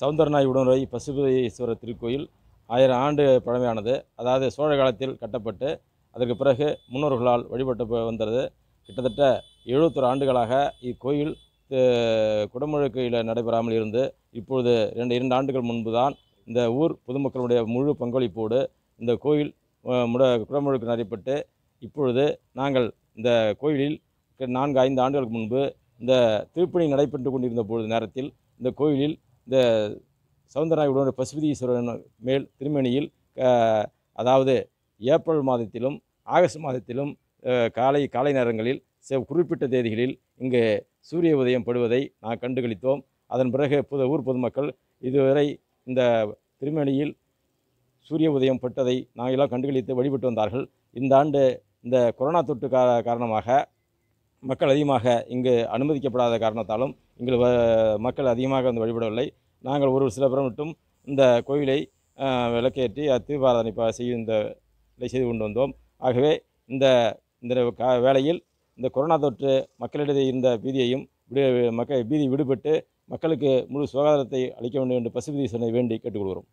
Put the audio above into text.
சவுந்தரநாய் உடனுரை பசுபதீஸ்வரர் திருக்கோயில் ஆயிரம் ஆண்டு பழமையானது அதாவது சோழ காலத்தில் கட்டப்பட்டு அதற்கு பிறகு முன்னோர்களால் வழிபட்டு வந்தது கிட்டத்தட்ட எழுபத்தொரு ஆண்டுகளாக இக்கோயில் குடமுழுக்கையில் நடைபெறாமல் இருந்து இப்பொழுது ரெண்டு இரண்டு ஆண்டுகள் முன்பு தான் இந்த ஊர் பொதுமக்களுடைய முழு பங்களிப்போடு இந்த கோயில் முட குடமுழுக்கு நடைபெற்று இப்பொழுது நாங்கள் இந்த கோயிலில் நான்கு ஐந்து ஆண்டுகளுக்கு முன்பு இந்த திருப்பணி நடைபெற்று கொண்டிருந்த பொழுது நேரத்தில் இந்த கோயிலில் இந்த சவுந்தரநாயுடன் ஈஸ்வரன் மேல் திருமணியில் அதாவது ஏப்ரல் மாதத்திலும் ஆகஸ்ட் மாதத்திலும் காலை காலை நேரங்களில் குறிப்பிட்ட தேதிகளில் இங்கு சூரிய உதயம் படுவதை நாம் கண்டுகளித்தோம் அதன் பிறகு புது ஊர் பொதுமக்கள் இதுவரை இந்த திருமணியில் சூரிய உதயம் பட்டதை நாங்கள்லாம் கண்டுகளித்து வழிபட்டு வந்தார்கள் இந்த ஆண்டு இந்த கொரோனா தொற்று காரணமாக மக்கள் அதிகமாக இங்கு அனுமதிக்கப்படாத காரணத்தாலும் எங்கள் மக்கள் அதிகமாக வந்து வழிபடவில்லை நாங்கள் ஒரு சில பிற மட்டும் இந்த கோயிலை விளக்கேற்றி தீபாராதனை செய்து இந்த செய்து கொண்டு வந்தோம் ஆகவே இந்த இந்த வேளையில் இந்த கொரோனா தொற்று மக்களிடையே இருந்த பீதியையும் மக்கள் பீதி விடுபட்டு மக்களுக்கு முழு சுகாதாரத்தை அளிக்க வேண்டும் என்று பசுபதி சொன்னதை வேண்டி கேட்டுக்கொள்கிறோம்